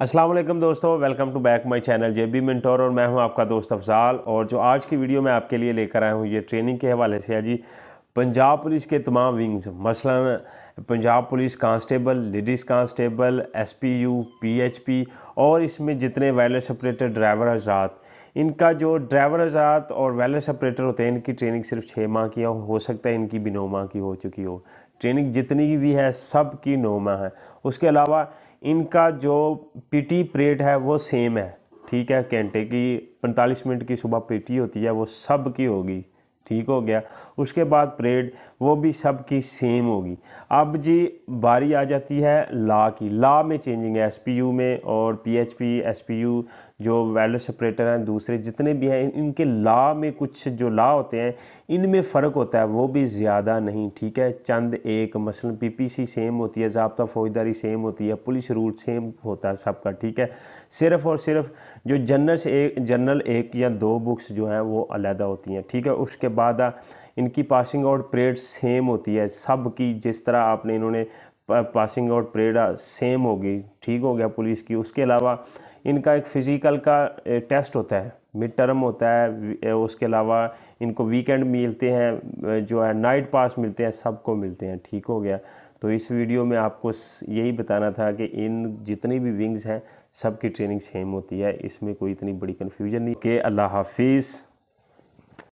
असलम दोस्तों welcome to back my channel J B mentor और मैं हूं आपका दोस्त अफजाल और जो आज की वीडियो मैं आपके लिए लेकर आया हूं ये ट्रेनिंग के हवाले से है जी पंजाब पुलिस के तमाम विंग्स मसलन Punjab police constable ladies constable SPU PHP और इसमें जितने वायरलेस ऑपरेटर ड्राइवर हजरात इनका जो ड्राइवर हजरात और वायरलेस ऑपरेटर होते हैं इनकी ट्रेनिंग सिर्फ छः माह की हो सकता है इनकी भी नौ माह की हो चुकी हो ट्रेनिंग जितनी भी है सब की नौ माह है उसके अलावा इनका जो पीटी पीरियड है वो सेम है ठीक है घंटे की पैंतालीस मिनट की सुबह पीटी होती है वो सब की होगी ठीक हो गया उसके बाद परेड वो भी सब की सेम होगी अब जी बारी आ जाती है ला की ला में चेंजिंग है एसपीयू में और पीएचपी एसपीयू जो वैल्यू सेपरेटर हैं दूसरे जितने भी हैं इनके ला में कुछ जो ला होते हैं इनमें फ़र्क होता है वो भी ज़्यादा नहीं ठीक है चंद एक मसलन पीपीसी सेम होती है जबता फौजदारी सेम होती है पुलिस रूल सेम होता है सबका ठीक है सिर्फ़ और सिर्फ जो जनरल एक जनरल एक या दो बुक्स जो हैं वो अलहदा होती हैं ठीक है उसके बाद इनकी पासिंग आउट परेड सेम होती है सब की जिस तरह आपने इन्होंने पासिंग आउट परेड सेम होगी ठीक हो गया पुलिस की उसके अलावा इनका एक फ़िज़िकल का टेस्ट होता है मिड टर्म होता है उसके अलावा इनको वीकेंड मिलते हैं जो है नाइट पास मिलते हैं सबको मिलते हैं ठीक हो गया तो इस वीडियो में आपको यही बताना था कि इन जितनी भी विंग्स हैं सबकी ट्रेनिंग सेम होती है इसमें कोई इतनी बड़ी कन्फ्यूजन नहीं के अल्लाह हाफिज़